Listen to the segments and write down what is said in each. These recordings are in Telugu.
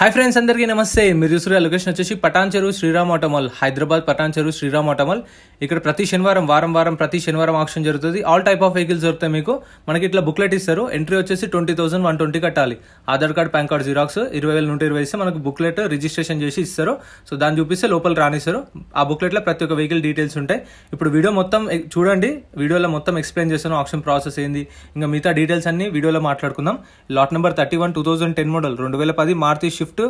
హాయ్ ఫ్రెండ్స్ అందరికీ నమస్తే మీరు చూసుకునే లొకేషన్ వచ్చేసి పటాన్ చెరువు శ్రీరామ్ ఆటోమాల్ హైదరాబాద్ పటాన్ చెరువు శ్రీరామ్ ఆటోమాల్ ఇక్కడ ప్రతి శనివారం వారం వారం ప్రతి శనివారం ఆక్షన్ జరుగుతుంది ఆల్ టైప్ ఆఫ్ వెహికల్స్ దొరుకుతాయి మీకు మనకి ఇట్లా బుక్లెట్ ఇస్తారు ఎంట్రీ వచ్చేసి ట్వంటీ థౌసండ్ వన్ ట్వంటీ కట్టాలి Aadhaar card PAN card xerox ఇరవై వేల నూట ఇరవై ఇస్తే మనకు బుక్లెట్ రిజిస్ట్రేషన్ చేసి ఇస్తారు సో దాన్ని చూపిస్తే లోపల రానిస్తారు ఆ బుక్లెట్లో ప్రతి ఒక్క వెహికల్ డీటెయిల్స్ ఉంటాయి ఇప్పుడు వీడియో మొత్తం చూడండి వీడియోలో మొత్తం ఎక్స్ప్లెయిన్ చేస్తాను ఆప్షన్ ప్రాసెస్ ఏంది ఇంకా మిగతా డీటెయిల్స్ అన్ని వీడియోలో మాట్లాడుకుందాం lot number thirty one two thousand ten model రెండు వేల పది Maruti Swift fifth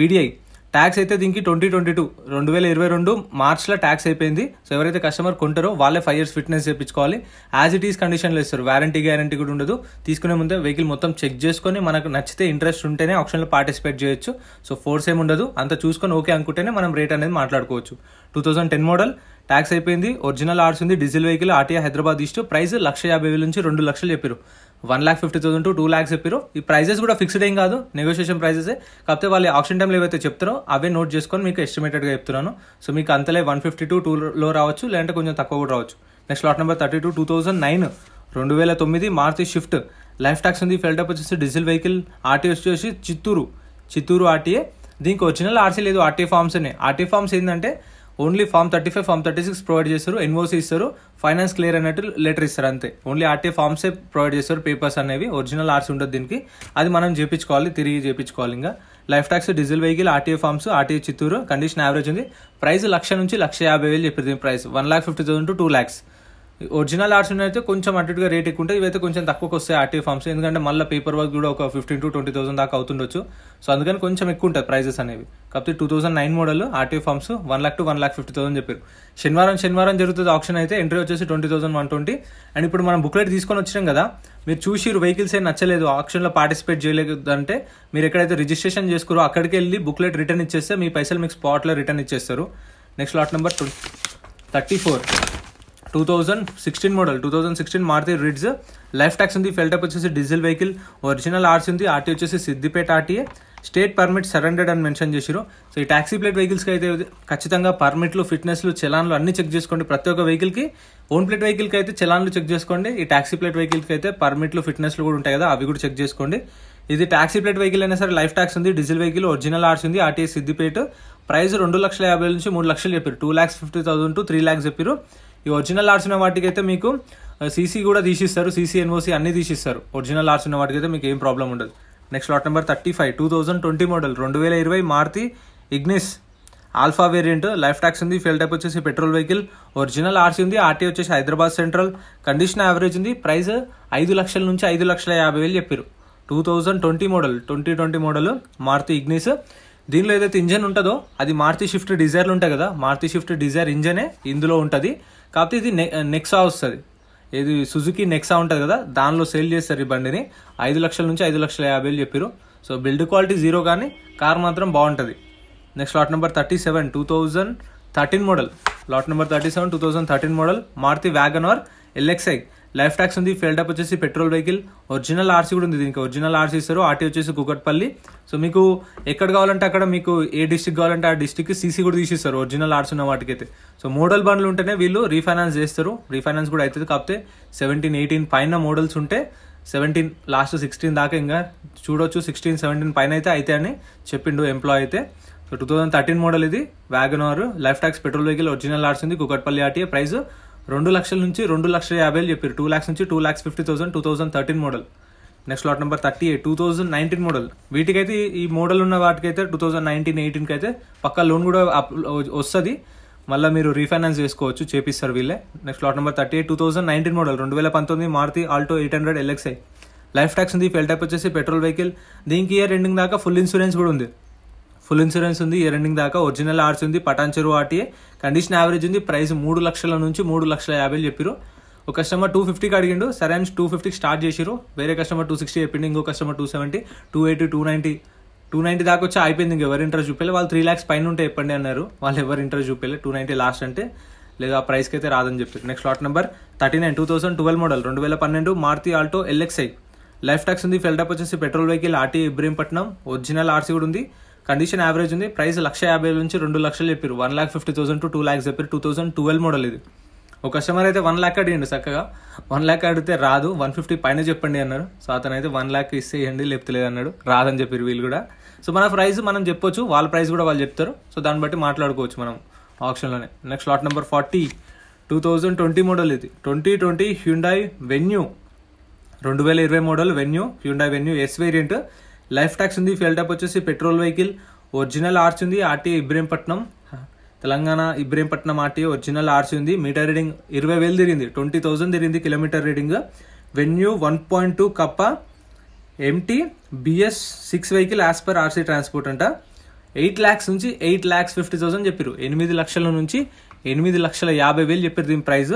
VDI tax అయితే దీనికి ట్వంటీ ట్వంటీ టూ రెండు వేల ఇరవై రెండు మార్చ్లో ట్యాక్స్ అయిపోయింది సో ఎవరైతే కస్టమర్ కొంటారో వాళ్ళే ఫైవ్ ఇయర్స్ ఫిట్నెస్ చేయించుకోవాలి యాజ్ ఇట్ ఈస్ కండిషన్లో ఇస్తారు వారంటీ గ్యారంటీ కూడా ఉండదు తీసుకునే ముందే వెహికల్ మొత్తం చెక్ చేసుకొని మనకు నచ్చితే ఇంట్రెస్ట్ ఉంటేనే ఆప్షన్లో పార్టిసిపేట్ చేయొచ్చు సో ఫోర్స్ ఏమి ఉండదు అంత చూసుకొని ఓకే అనుకుంటేనే మనం రేట్ అనేది మాట్లాడుకోవచ్చు two thousand ten model tax అయిపోయింది ఒరిజినల్ ఆర్డర్స్ ఉంది diesel vehicle RTA Hyderabad east price lakh యాభై వేల నుంచి రెండు లక్షలు చెప్పారు one lakh fifty thousand to two lakhs చెప్పారు ఈ ప్రైజెస్ కూడా ఫిక్స్డ్ ఏం కాదు నెగోషియేషన్ ప్రైజెస్ కాకపోతే వాళ్ళు ఆప్షన్ టైంలో ఏవైతే చెప్తారో అవే నోట్ చేసుకొని మీకు ఎస్టిమేటెడ్గా చెప్తున్నాను సో మీకు అంతలే వన్ ఫిఫ్టీ టు టూలో రావచ్చు లేదంటే కొంచెం తక్కువ కూడా రావచ్చు next lot number thirty two two thousand nine రెండు వేల తొమ్మిది మార్తి షిఫ్ట్ లైఫ్ ట్యాక్స్ ఉంది ఫెల్టప్ వచ్చేసి డీజిల్ వెహికల్ ఆర్టీఎస్ వచ్చేసి చిత్తూరు చిత్తూరు ఆర్టీఏ దీనికి ఒరిజినల్ ఆర్సీ లేదు ఆర్టీ ఫార్మ్స్ అని ఆర్టీ ఫార్మ్స్ ఏంటంటే only form thirty five form thirty six provide చేస్తారు ఎన్ఓసి ఇస్తారు ఫైనాన్స్ క్లియర్ అనేట్టు లెటర్ ఇస్తారు అంతే ఓన్లీ ఆర్టీఏ ఫామ్సే ప్రొవైడ్ చేస్తారు పేపర్స్ అనేవి ఒరిజినల్ ఆర్ట్స్ ఉంటుంది దీనికి అది మనం చేయించుకోవాలి తిరిగి చేయించుకోవాలి ఇంకా life tax diesel vehicle RTA forms RTA Chittoor condition average ఉంది ప్రైస్ లక్ష నుంచి లక్ష యాభై వేలు చెప్పింది price one lakh fifty thousand to two lakhs original ఆర్ట్స్ అయితే కొంచెం అటుగా రేట్ ఎక్కువ ఉంటుంది ఇవైతే కొంచెం తక్కువకి వస్తాయి ఆర్టీ ఫామ్స్ ఎందుకంటే మళ్ళీ పేపర్ వర్క్ కూడా ఒక ఫిఫ్టీన్ టు ట్వంటీ థౌసండ్ దాకా అవుతుండొచ్చు సో అందుకని కొంచెం ఎక్కువ ఉంటుంది ప్రైజెస్ అనేవి కాకపోతే two thousand nine model RT forms one lakh to one lakh fifty thousand చెప్పారు శనివారం శనివారం జరుగుతుంది ఆప్షన్ అయితే ఎంట్రీ వచ్చేసి twenty thousand one twenty and ఇప్పుడు మనం బుక్లెట్ తీసుకొని వచ్చినాం కదా మీరు చూసి వెహికల్స్ ఏం నచ్చలేదు ఆప్షన్లో పార్టిసిపేట్ చేయలేదు అంటే మీరు ఎక్కడైతే రిజిస్ట్రేషన్ చేసుకురో అక్కడికి వెళ్ళి బుక్లెట్ రిటర్న్ ఇచ్చేస్తే మీ పైసలు మీకు స్పాట్లో రిటర్న్ ఇచ్చేస్తారు next lot number twenty thirty four two thousand sixteen model two thousand sixteen Maruti Ritz life tax ఉంది ఫెల్ వచ్చేసి డీజిల్ వెహికల్ ఒరిజినల్ ఆర్సీ ఉంది ఆర్టీ వచ్చేసి Siddipet RTA state permit surrendered అని మెన్షన్ చేసిరు సో ఈ ట్యాక్సీ ప్లేట్ వెహికల్స్కి అయితే ఖచ్చితంగా పర్మిట్లు ఫిట్నెస్లు చలాన్లు అన్ని చెక్ చేసుకోండి ప్రతి ఒక్క వెహికల్కి ఓన్ ప్లేట్ వెహికల్కి అయితే చలాన్లు చెక్ చేసుకోండి ఈ ట్యాక్సీ ప్లేట్ వెహికల్కి అయితే పర్మిట్లు ఫిట్నెస్లు కూడా ఉంటాయి కదా అవి కూడా చెక్ చేసుకోండి ఇది ట్యాక్సీ ప్లేట్ వెహికల్ అయినా సరే లైఫ్ ట్యాక్స్ ఉంది డీజిల్ వెహికల్ ఒరిజినల్ ఆర్స్ ఉంది ఆర్టీఏ సిద్దిపేట ప్రైస్ రెండు లక్షల యాభై నుంచి మూడు లక్షలు చెప్పారు two lakhs fifty thousand to three lakhs చెప్పారు ఈ ఒరిజినల్ ఆర్ట్స్ ఉన్న వాటికైతే మీకు సీసీ కూడా తీసిస్తారు సీసీ ఎన్ఓసి అన్ని తీసిస్తారు ఒరిజినల్ ఆర్ట్స్ ఉన్న వాటికైతే మీకు ఏం ప్రాబ్లం ఉండదు next lot number thirty five two thousand twenty model రెండు వేల ఇరవై Maruti Ignis alpha variant life tax ఉంది ఫెల్ టైప్ వచ్చేసి పెట్రోల్ వెహికల్ ఒరిజినల్ ఆర్సీ ఉంది ఆర్టీ వచ్చేసి హైదరాబాద్ సెంట్రల్ కండిషన్ యావరేజ్ ఉంది ప్రైస్ ఐదు లక్షల నుంచి ఐదు లక్షల యాభై వేలు చెప్పారు two thousand twenty model twenty twenty model Maruti Ignis దీనిలో ఏదైతే ఇంజన్ ఉంటుందో అది మారుతి షిఫ్ట్ డిజైర్లు ఉంటాయి కదా మారుతి షిఫ్ట్ డిజైర్ ఇంజనే ఇందులో ఉంటుంది కాకపోతే ఇది నెక్సా వస్తుంది ఇది సుజుకి నెక్సా ఉంటుంది కదా దానిలో సేల్ చేస్తారు ఈ బండిని ఐదు లక్షల నుంచి ఐదు లక్షల యాభై చెప్పారు సో బిల్డ్ క్వాలిటీ జీరో కానీ కార్ మాత్రం బాగుంటుంది next lot number thirty seven two thousand thirteen model lot number thirty seven two thousand thirteen model Maruti wagon R LXi life tax ఉంది ఫెయిల్ టప్ వచ్చేసి పెట్రోల్ వెహికల్ ఒరిజినల్ ఆర్సీ కూడా ఉంది దీనికి ఒరిజినల్ ఆర్సీ ఇస్తారు ఆర్టీ వచ్చేసి కూకట్పల్లి సో మీకు ఎక్కడ కావాలంటే అక్కడ మీకు ఏ డిస్టిక్ కావాలంటే ఆ డిస్టిక్ సీసీ కూడా తీసిస్తారు ఒరిజినల్ ఆర్సీ ఉన్న వాటికైతే సో మోడల్ బండ్లు ఉంటేనే వీళ్ళు రీఫైనాన్స్ చేస్తారు రీఫైనాన్స్ కూడా అవుతుంది కాకపోతే సెవెంటీన్ ఎయిటీన్ పైన మోడల్స్ ఉంటే సెవెంటీన్ లాస్ట్ సిక్స్టీన్ దాకా ఇంకా చూడొచ్చు సిక్స్టీన్ సెవెంటీన్ పైన అయితే అయితే అని చెప్పిండు ఎంప్లాయ్ అయితే so two thousand thirteen model ఇది wagon life tax petrol vehicle original ఆర్స్ ఉంది కుకట్పల్లి ఆర్టీఏ ప్రైస్ రెండు లక్షల నుంచి రెండు లక్షల యాభై చెప్పారు టూ ల్యాక్స్ నుంచి two lakhs fifty thousand two thousand thirteen model next lot number thirty eight two thousand nineteen model వీటికైతే ఈ మోడల్ ఉన్న వాటికైతే టూ థౌసండ్ నైన్టీన్ ఎయిటీన్కి అయితే పక్కా లోన్ కూడా వస్తుంది మళ్ళీ మీరు రీఫైనాన్స్ చేసుకోవచ్చు చేపిస్తారు వీళ్ళే next lot number thirty eight two thousand nineteen model రెండు వేల పంతొమ్మిది Maruti Alto eight hundred LXi life tax ఉంది ఫెల్ టైప్ వచ్చేసి పెట్రోల్ వెహికల్ దీనికి ఇయర్ ఎండింగ్ దాకా ఫుల్ ఇన్సూరెన్స్ కూడా ఉంది ఫుల్ ఇన్సూరెన్స్ ఉంది ఇయర్ ఎండింగ్ దాకా ఒరిజినల్ ఆర్స్ ఉంది పటాన్చెరు ఆర్టీఏ కండిషన్ యావరేజ్ ఉంది ప్రైస్ మూడు లక్షల నుంచి మూడు లక్షల యాభై చెప్పారు ఒక కస్టమర్ టూ ఫిఫ్టీకి అడిగిండు సరే అని టూ ఫిఫ్టీకి స్టార్ట్ చేసిరు వేరే కస్టమర్ టూ సిక్స్టీ చెప్పిండు ఇంకో customer two seventy two eighty two ninety two ninety దాకా వచ్చి అయిపోయింది ఇంక ఎవరి ఇంట్రెస్ట్ చూపేలే వాళ్ళు త్రీ ల్యాక్స్ పైన ఉంటే చెప్పండి అన్నారు వాళ్ళు ఎవరి ఇంట్రెస్ట్ చూపేలే టూ నైంటీ లాస్ట్ అంటే లేదా ఆ ప్రైస్కి అయితే రాదని చెప్పారు next lot number thirty nine two thousand twelve model రెండు వేల పన్నెండు Maruti Alto LXi life tax ఉంది ఫెల్డప్ వచ్చేసి petrol vehicle RT Ibrahimpatnam original RC కూడా ఉంది కండిషన్ యావరేజ్ ఉంది ప్రైస్ లక్ష యాభై నుంచి రెండు లక్షలు చెప్పారు one lakh fifty thousand to two lakhs చెప్పారు టూ థౌసండ్ ట్వెల్వ్ మోడల్ ఇది ఒక కస్టమర్ అయితే వన్ ల్యాక్ అడిగండి చక్కగా వన్ ల్యాక్ అడిగితే రాదు వన్ ఫిఫ్టీ పైన చెప్పండి అన్నారు సో అతను అయితే వన్ ల్యాక్ ఇస్తే ఇవ్వండి లేపుతలేదు అన్నాడు రాదని చెప్పారు వీళ్ళు కూడా సో మన ప్రైస్ మనం చెప్పొచ్చు వాళ్ళ ప్రైస్ కూడా వాళ్ళు చెప్తారు సో దాన్ని బట్టి మాట్లాడుకోవచ్చు మనం ఆప్షన్లోనే next lot number forty two thousand twenty model ఇది ట్వంటీ ట్వంటీ హ్యూండాయ్ వెన్యూ రెండు వేల ఇరవై model Venue Hyundai Venue S variant life tax ఉంది ఫ్యూల్ ట్యాప్ వచ్చేసి పెట్రోల్ వెహికల్ ఒరిజినల్ ఆర్సీ ఉంది RT Ibrahimpatnam Telangana Ibrahimpatnam RT original RC ఉంది మీటర్ రీడింగ్ ఇరవై వేలు తిరిగింది ట్వంటీ థౌజండ్ తిరిగింది kilometre reading Venue one point two Kappa MT BS six vehicle as per RC transport అంట ఎయిట్ ల్యాక్స్ నుంచి ఎయిట్ ల్యాక్స్ ఫిఫ్టీ థౌసండ్ చెప్పారు ఎనిమిది లక్షల నుంచి ఎనిమిది లక్షల యాభై వేలు చెప్పారు దీని ప్రైస్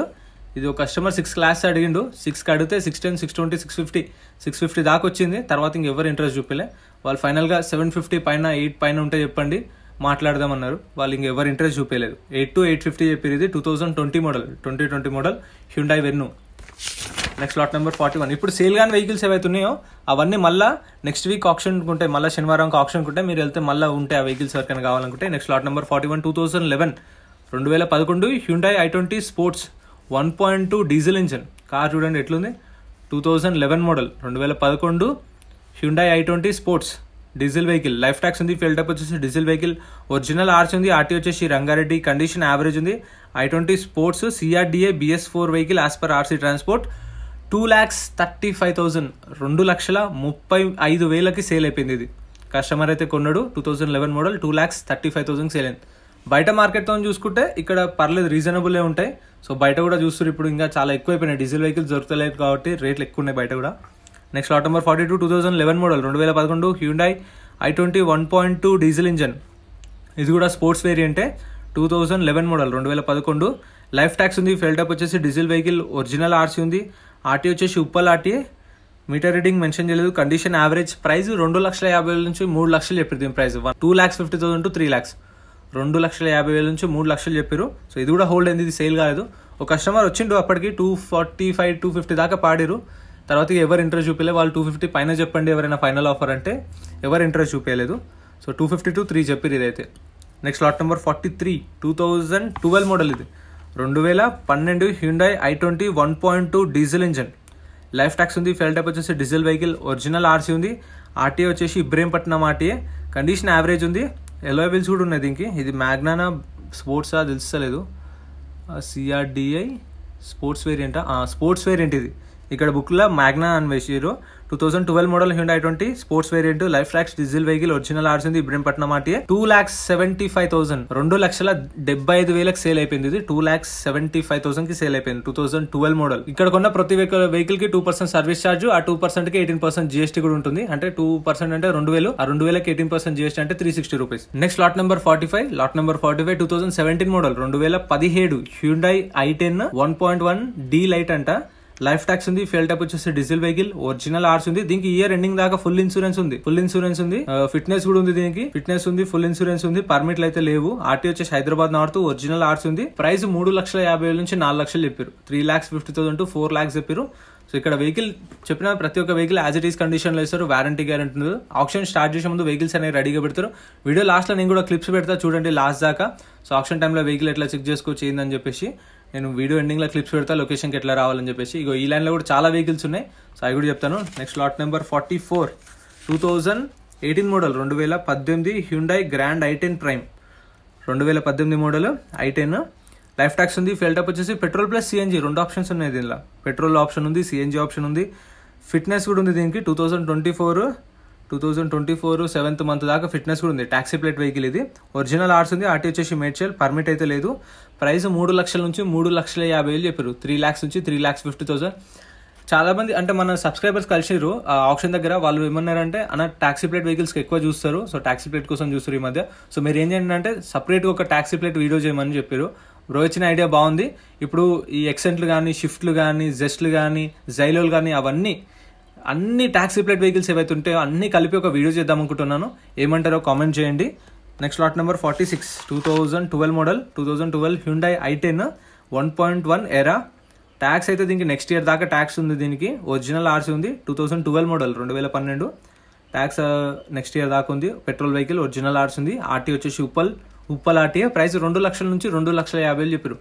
ఇది ఒక కస్టమర్ సిక్స్ క్లాస్ అడిగిండు సిక్స్కి అడిగితే six ten six twenty six fifty six fifty దాకా వచ్చింది తర్వాత ఇంకెవరు ఇంట్రెస్ట్ చూపిలే వాళ్ళు ఫైనల్గా సెవెన్ ఫిఫ్టీ పైన ఎయిట్ పైన ఉంటే చెప్పండి మాట్లాడదామన్నారు వాళ్ళు ఇంకెవరు ఇంట్రెస్ట్ చూపించలేదు ఎయిట్ టు ఎయిట్ ఫిఫ్టీ చెప్పింది ఇది two thousand twenty model twenty twenty model Hyundai Venue next lot number forty one ఇప్పుడు సేల్ కానీ వెహికల్స్ ఏవైతే ఉన్నాయో అవన్నీ మళ్ళీ నెక్స్ట్ వీక్ ఆప్షన్ ఉంటాయి మళ్ళీ శనివారం ఆప్షన్ ఉంటే మీరు వెళ్తే మళ్ళీ ఉంటే ఆ వెహికల్స్ ఎవరికైనా కావాలనుకుంటే next lot number forty one two thousand eleven రెండు వేల పదకొండు Hyundai i twenty sports one point two diesel engine car చూడండి ఎట్లుంది టూ థౌజండ్ లెవెన్ మోడల్ రెండు వేల పదకొండు Hyundai i twenty sports diesel vehicle life tax ఉంది ఫిల్ డప్ వచ్చేసి డీజిల్ వెహికల్ ఒరిజినల్ ఆర్చ్ ఉంది ఆర్టీ వచ్చేసి రంగారెడ్డి కండిషన్ యావరేజ్ ఉంది i twenty sports CRDi BS four vehicle as per RC transport two lakhs thirty five thousand రెండు లక్షల ముప్పై ఐదు వేలకి సేల్ అయిపోయింది ఇది కస్టమర్ అయితే కొన్నాడు two thousand eleven model two lakhs thirty five thousand sale అయింది బయట మార్కెట్తో చూసుకుంటే ఇక్కడ పర్లేదు రీజనబులే ఉంటాయి సో బయట కూడా చూస్తారు ఇప్పుడు ఇంకా చాలా ఎక్కువైపోయినాయి డీజిల్ వెహికల్స్ దొరకలేదు కాబట్టి రేట్లు ఎక్కువ ఉన్నాయి బయట కూడా next lot number forty two two thousand eleven model రెండు వేల పదకొండు Hyundai i twenty one point two diesel engine ఇది కూడా స్పోర్ట్స్ వేరియంటే టూ థౌజండ్ లెవెన్ మోడల్ రెండు వేల పదకొండు లైఫ్ ట్యాక్స్ ఉంది ఫెల్ట్ అప్ వచ్చేసి డీజిల్ వెహికల్ ఒరిజినల్ ఆర్సీ ఉంది ఆర్టీ వచ్చేసి Uppal RTA meter reading mention చేయలేదు కండిషన్ యావరేజ్ ప్రైస్ రెండు లక్షల యాభై నుంచి మూడు లక్షలు చెప్పింది price two lakhs fifty thousand to three lakhs రెండు లక్షల యాభై వేల నుంచి మూడు లక్షలు చెప్పారు సో ఇది కూడా హోల్డ్ అయింది ఇది సేల్ కాలేదు ఒక కస్టమర్ వచ్చిండు అప్పటికి two forty five two fifty దాకా పాడారు తర్వాత ఎవరు ఇంట్రెస్ట్ చూపించలే వాళ్ళు టూ ఫిఫ్టీ పైన చెప్పండి ఎవరైనా ఫైనల్ ఆఫర్ అంటే ఎవరు ఇంట్రెస్ట్ చూపించలేదు so two fifty two three చెప్పారు ఇదైతే next lot number forty three two thousand twelve model ఇది రెండు వేల పన్నెండు Hyundai i twenty one point two diesel engine life tax ఉంది ఫెల్ టైప్ వచ్చేసి డీజిల్ వెహికల్ ఒరిజినల్ ఆర్సీ ఉంది ఆర్టీఏ వచ్చేసి ఇబ్రహీంపట్నం ఆర్టీఏ కండిషన్ యావరేజ్ ఉంది ఎల్లో బిల్స్ కూడా ఉన్నాయి దీనికి ఇది మ్యాగ్నానా స్పోర్ట్సా తెలుస్తలేదు సిఆర్డిఐ స్పోర్ట్స్ వేరియంటా స్పోర్ట్స్ వేరియంట్ ఇది ఇక్కడ బుక్లో మ్యాగ్నా అని వేసారు two thousand twelve model Hyundai twenty sports variant life tax diesel vehicle original ఆర్సింది Ibrahimpatnam RTA two lakhs seventy five thousand రెండు లక్షల డెబ్బై ఐదు వేలకు సేల్ అయిపోయింది ఇది two lakhs seventy five thousand కి సేల్ అయిపోయింది టూ థౌసండ్ ట్వెల్వ్ మోడల్ ఇక్కడ కొన్న ప్రతి వెహికల్ వెహికల్ కి టూ పర్సెంట్ సర్వీస్ ఛార్జ్ ఆ టూ పర్సెంట్ కి ఎయిటీన్ పర్సెంట్ జీఎస్టీ కూడా ఉంటుంది అంటే టూ పర్సెంట్ అంటే రెండు వేలు ఆ రెండు వేలకి ఎయిటీన్ పర్సెంట్ జీఎస్టీ అంటే three sixty rupees next lot number forty five lot number forty five two thousand seventeen model రెండు వేల పదిహేడు Hyundai i ten one point one D lite అంట లైఫ్ ట్యాక్స్ ఉంది ఫెయిల్ టైప్ వచ్చేసి డీజిల్ వెహికల్ ఒరిజినల్ ఆర్స్ ఉంది దీనికి ఇయర్ ఎండింగ్ దాకా ఫుల్ ఇన్సూరెన్స్ ఉంది ఫుల్ ఇన్సూరెన్స్ ఉంది ఫిట్నెస్ కూడా ఉంది దీనికి ఫిట్నెస్ ఉంది ఫుల్ ఇన్సూరెన్స్ ఉంది పర్మిట్లు అయితే లేవు ఆర్టీ వచ్చేసి హైదరాబాద్ నార్త్ ఒరిజినల్ ఆర్స్ ఉంది ప్రైస్ మూడు లక్షల యాభై వేల నుంచి నాలుగు లక్షలు చెప్పారు three lakhs fifty thousand to four lakhs చెప్పారు సో ఇక్కడ వెహికల్ చెప్పిన ప్రతి ఒక్క వెహికల్ యాజ్ ఇట్ ఈస్ కండిషన్లో ఇస్తారు వారంటీ గ్యారంటీ ఉంది ఆప్షన్ స్టార్ట్ చేసే ముందు వెహికల్స్ అనేవి రెడీగా పెడతారు వీడియో లో నేను కూడా క్లిప్స్ పెడతా చూడండి లాస్ట్ దాకా సో ఆప్షన్ టైంలో వెహికల్ ఎట్లా చెక్ చేసుకోవచ్చు ఏందని చెప్పేసి నేను వీడియో ఎండింగ్లో క్లిప్స్ పెడతా లొకేషన్కి ఎట్లా రావాలని చెప్పేసి ఇగో ఈ లైన్లో కూడా చాలా వెహికల్స్ ఉన్నాయి సో అవి కూడా చెప్తాను next lot number forty four two thousand eighteen model రెండు వేల పద్దెనిమిది Hyundai grand i ten prime రెండు వేల పద్దెనిమిది model i ten life tax ఉంది ఫిల్టప్ వచ్చేసి పెట్రోల్ ప్లస్ సిఎన్జి రెండు ఆప్షన్స్ ఉన్నాయి దీనిలో పెట్రోల్ ఆప్షన్ ఉంది సిఎన్జీ ఆప్షన్ ఉంది ఫిట్నెస్ కూడా ఉంది దీనికి two thousand twenty four two thousand twenty four seventh month దాకా ఫిట్నెస్ కూడా ఉంది ట్యాక్సీ ప్లేట్ వెహికల్ ఇది ఒరిజినల్ ఆర్ట్స్ ఉంది ఆర్టీ వచ్చేసి మేడ్చల్ పర్మిట్ అయితే లేదు ప్రైస్ మూడు లక్షల నుంచి మూడు లక్షల యాభై వేలు చెప్పారు త్రీ ల్యాక్స్ నుంచి త్రీ ల్యాక్స్ ఫిఫ్టీ థౌసండ్ చాలామంది అంటే మన సబ్స్క్రైబర్స్ కలిసిరు ఆప్షన్ దగ్గర వాళ్ళు ఏమన్నారంటే అన్న ట్యాక్సీ ప్లేట్ వెహికల్స్కి ఎక్కువ చూస్తారు సో ట్యాక్సీ ప్లేట్ కోసం చూస్తారు ఈ మధ్య సో మీరు ఏం చేయండి అంటే సపరేట్గా ఒక ట్యాక్సీ ప్లేట్ వీడియో చేయమని చెప్పారు బ్రో ఇచ్చిన ఐడియా బాగుంది ఇప్పుడు ఈ ఎక్సెంట్లు కానీ షిఫ్ట్లు కానీ జెస్ట్లు కానీ జైలోలు కానీ అవన్నీ అన్ని ట్యాక్సీ ప్లేట్ వెహికల్స్ ఏవైతే ఉంటాయో అన్ని కలిపి ఒక వీడియో చేద్దాం అనుకుంటున్నాను ఏమంటారో కామెంట్ చేయండి next lot number forty six two thousand twelve model two thousand twelve Hyundai i ten one point one era tax అయితే దీనికి నెక్స్ట్ ఇయర్ దాకా ట్యాక్స్ ఉంది దీనికి ఒరిజినల్ ఆర్సీ ఉంది టూ థౌజండ్ ట్వెల్వ్ మోడల్ రెండు వేల పన్నెండు ట్యాక్స్ నెక్స్ట్ ఇయర్ దాకా ఉంది పెట్రోల్ వెహికల్ ఒరిజినల్ ఆర్స్ ఉంది ఆర్టీ వచ్చేసి ఉప్పల్ ఉప్పల్ ఆర్టీఏ ప్రైస్ రెండు లక్షల నుంచి రెండు లక్షల యాభై వేలు చెప్పారు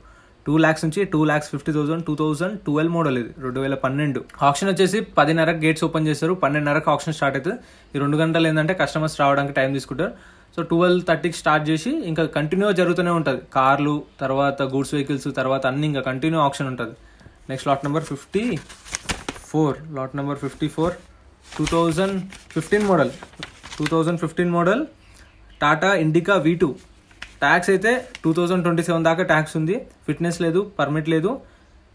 టూ ల్యాక్స్ నుంచి two lakhs fifty thousand two thousand twelve model ఇది రెండు వేల పన్నెండు ఆప్షన్ వచ్చేసి పదిన్నరకు గేట్స్ ఓపెన్ చేస్తారు పన్నెండున్నరకు ఆప్షన్ స్టార్ట్ అవుతుంది ఈ రెండు గంటలు ఏంటంటే కస్టమర్స్ రావడానికి టైం తీసుకుంటారు సో ట్వెల్వ్ థర్టీకి స్టార్ట్ చేసి ఇంకా కంటిన్యూ జరుగుతూనే ఉంటుంది కార్లు తర్వాత గూడ్స్ వెహికల్స్ తర్వాత అన్ని ఇంకా కంటిన్యూ ఆప్షన్ ఉంటుంది next lot number fifty four lot number fifty four two thousand fifteen model two thousand fifteen model Tata Indica V two tax అయితే టూ థౌజండ్ ట్వంటీ సెవెన్ దాకా ట్యాక్స్ ఉంది ఫిట్నెస్ లేదు పర్మిట్ లేదు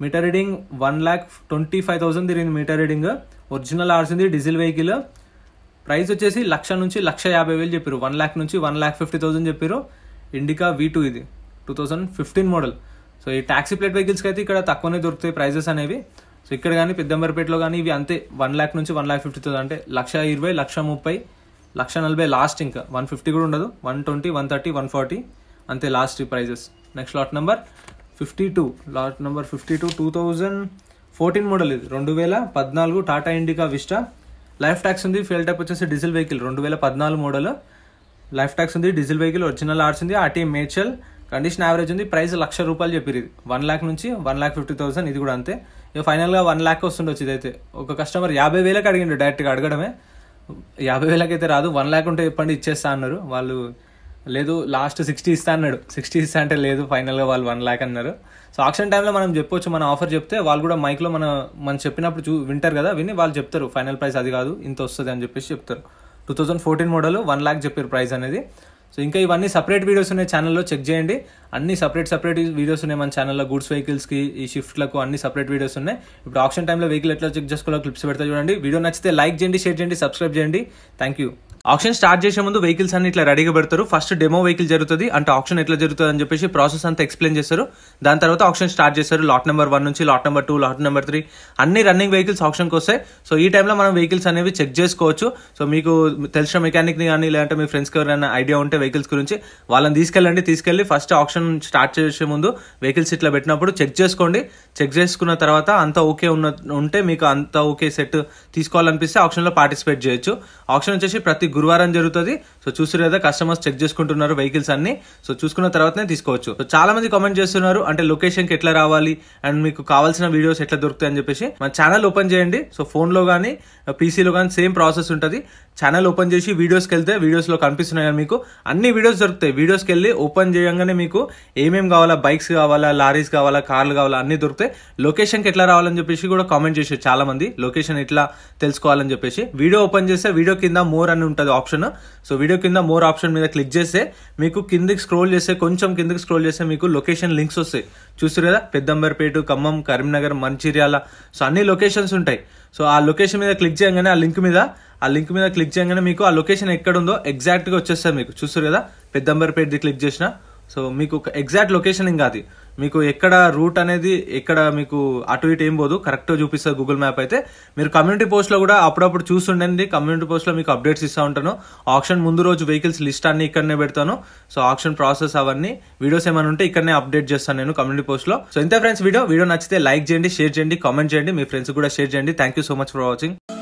meter reading one lakh twenty five thousand తిరిగింది మీటర్ రీడింగ్ ఒరిజినల్ ఆర్స్ ఉంది డీజిల్ వెహికల్ ప్రైస్ వచ్చేసి లక్ష నుంచి లక్ష యాభై వేలు చెప్పారు వన్ ల్యాక్ నుంచి వన్ ల్యాక్ ఫిఫ్టీ థౌసండ్ చెప్పారు ఇండికా వీ టూ ఇది two thousand fifteen model so ఈ ట్యాక్సీ ప్లేట్ వెహికల్స్కి అయితే ఇక్కడ తక్కువనే దొరుకుతాయి ప్రైజెస్ అనేవి సో ఇక్కడ కానీ పెద్దంబర్పేటలో కానీ ఇవి అంతే వన్ ల్యాక్ నుంచి వన్ ల్యాక్ ఫిఫ్టీ థౌసండ్ అంటే లక్ష ఇరవై లక్ష ముప్పై లక్ష నలభై లాస్ట్ ఇంకా వన్ ఫిఫ్టీ కూడా ఉండదు one twenty one thirty one forty అంతే last prices next lot number fifty two lot number fifty two two thousand fourteen model ఇది రెండు వేల పద్నాలుగు Tata Indica Vista life tax ఉంది ఫ్యూల్ టైప్ వచ్చేసి డీజిల్ వెహికల్ రెండు వేల పద్నాలుగు మోడల్ లైఫ్ ట్యాక్స్ ఉంది డీజిల్ వెహికల్ ఒరిజినల్ ఆర్ట్స్ ఉంది ఆర్టీ మేచల్ కండిషన్ యావరేజ్ ఉంది ప్రైస్ లక్ష రూపాయలు చెప్పింది వన్ ల్యాక్ నుంచి వన్ ల్యాక్ ఫిఫ్టీ థౌసండ్ ఇది కూడా అంతే ఇక ఫైనల్గా వన్ ల్యాక్ వస్తుండొచ్చు ఇదైతే ఒక కస్టమర్ యాభై వేలకు అడిగిండు డైరెక్ట్గా అడగడమే యాభై అయితే రాదు వన్ ల్యాక్ ఉంటే చెప్పండి ఇచ్చేస్తా అన్నారు వాళ్ళు లేదు లాస్ట్ సిక్స్టీ ఇస్తా అన్నాడు సిక్స్టీ ఇస్తా అంటే లేదు ఫైనల్గా వాళ్ళు వన్ ల్యాక్ అన్నారు సో ఆప్షన్ టైంలో మనం చెప్పొచ్చు మన ఆఫర్ చెప్తే వాళ్ళు కూడా మైక్లో మనం మనం చెప్పినప్పుడు చూ వింటారు కదా విని వాళ్ళు చెప్తారు ఫైనల్ ప్రైస్ అది కాదు ఇంత వస్తుంది అని చెప్పేసి చెప్తారు two thousand fourteen model one lakh చెప్పారు ప్రైస్ అనేది సో ఇంకా ఇవన్నీ సపరేట్ వీడియోస్ ఉన్నాయి ఛానల్లో చెక్ చేయండి అన్ని సపరేట్ సపరేట్ వీడియోస్ ఉన్నాయి మన ఛానల్లో గూడ్స్ వెహికల్స్కి ఈ షిఫ్ట్లకు అన్ని సపరేట్ వీడియోస్ ఉన్నాయి ఇప్పుడు ఆప్షన్ టైంలో వెహికల్ ఎట్లా చెక్ చేసుకోవాలో క్లిప్స్ పెడతా చూడండి వీడియో నచ్చితే లైక్ చేయండి షేర్ చేయండి సబ్స్క్రైబ్ చేయండి థ్యాంక్ యూ ఆప్షన్ స్టార్ట్ చేసే ముందు వెహికల్స్ అన్ని ఇట్లా రెడీగా పెడతారు ఫస్ట్ డెమో వెహికల్ జరుగుతుంది అంటే ఆప్షన్ ఎట్లా జరుగుతుంది అని చెప్పేసి ప్రాసెస్ అంతా ఎక్స్ప్లెయిన్ చేస్తారు దాని తర్వాత ఆప్షన్ స్టార్ట్ చేస్తారు లాట్ నెంబర్ వన్ నుంచి lot number two lot number three అన్ని రన్నింగ్ వెహికల్స్ ఆప్షన్కి వస్తాయి సో ఈ టైంలో మనం వెహికల్స్ అనేవి చెక్ చేసుకోవచ్చు సో మీకు తెలిసిన మెకానిక్ ని కానీ లేదంటే మీ ఫ్రెండ్స్కి ఎవరైనా ఐడియా ఉంటే వెహికల్స్ గురించి వాళ్ళని తీసుకెళ్ళండి తీసుకెళ్ళి ఫస్ట్ ఆప్షన్ స్టార్ట్ చేసే ముందు వెహికల్స్ ఇట్లా పెట్టినప్పుడు చెక్ చేసుకోండి చెక్ చేసుకున్న తర్వాత అంత ఓకే ఉన్న ఉంటే మీకు అంత ఓకే సెట్ తీసుకోవాలనిపిస్తే ఆప్షన్లో పార్టిసిపేట్ చేయొచ్చు ఆప్షన్ వచ్చేసి ప్రతి గురువారం జరుగుతుంది సో చూసారు కదా కస్టమర్స్ చెక్ చేసుకుంటున్నారు వెహికల్స్ అన్ని సో చూసుకున్న తర్వాతనే తీసుకోవచ్చు సో చాలా మంది కామెంట్ చేస్తున్నారు అంటే లొకేషన్ కి ఎట్లా రావాలి అండ్ మీకు కావాల్సిన వీడియోస్ ఎట్లా దొరుకుతాయి అని చెప్పేసి మన ఛానల్ ఓపెన్ చేయండి సో ఫోన్ లో కానీ పీసీలో uh, కానీ సేమ్ ప్రాసెస్ ఉంటుంది ఛానల్ ఓపెన్ చేసి వీడియోస్కి వెళ్తే వీడియోస్లో కనిపిస్తున్నాయి కదా మీకు అన్ని వీడియోస్ దొరుకుతాయి వీడియోస్కి వెళ్ళి ఓపెన్ చేయగానే మీకు ఏమేం కావాలా బైక్స్ కావాలా లారీస్ కావాలా కార్లు కావాలా అన్ని దొరుకుతాయి లొకేషన్కి ఎట్లా రావాలని చెప్పేసి కూడా కామెంట్ చేసారు చాలా మంది లొకేషన్ ఎట్లా తెలుసుకోవాలని చెప్పేసి వీడియో ఓపెన్ చేస్తే వీడియో కింద మోర్ అని ఉంటుంది ఆప్షన్ సో వీడియో కింద మోర్ ఆప్షన్ మీద క్లిక్ చేస్తే మీకు కిందికి స్క్రోల్ చేస్తే కొంచెం కిందికి స్క్రోల్ చేస్తే మీకు లొకేషన్ లింక్స్ వస్తాయి చూస్తారు కదా పెద్దంబర్పేట ఖమ్మం కరీంనగర్ మంచిర్యాల సో అన్ని లొకేషన్స్ ఉంటాయి సో ఆ లొకేషన్ మీద క్లిక్ చేయగానే ఆ లింక్ మీద ఆ లింక్ మీద క్లిక్ చేయగానే మీకు ఆ లొకేషన్ ఎక్కడ ఉందో ఎగ్జాక్ట్గా వచ్చేస్తారు మీకు చూస్తారు కదా పెద్దంబర్పేటది క్లిక్ చేసిన సో మీకు ఒక ఎగ్జాక్ట్ లొకేషన్ ఇంకా అది మీకు ఎక్కడ రూట్ అనేది ఎక్కడ మీకు అటు ఇటు ఏం పోదు కరెక్ట్గా చూపిస్తారు గూగుల్ మ్యాప్ అయితే మీరు కమ్యూనిటీ పోస్ట్లో కూడా అప్పుడప్పుడు చూస్తుండండి కమ్యూనిటీ పోస్ట్లో మీకు అప్డేట్స్ ఇస్తూ ఉంటాను ఆప్షన్ ముందు రోజు వెహికల్స్ లిస్ట్ అన్ని ఇక్కడనే పెడతాను సో ఆప్షన్ ప్రాసెస్ అవన్నీ వీడియోస్ ఏమైనా ఉంటే ఇక్కడనే అప్డేట్ చేస్తాను నేను కమ్యూనిటీ పోస్ట్లో సో ఇంతే ఫ్రెండ్స్ వీడియో వీడియో నచ్చితే లైక్ చేయండి షేర్ చేయండి కామెంట్ చేయండి మీ ఫ్రెండ్స్ కూడా షేర్ చేయండి thank you so much for watching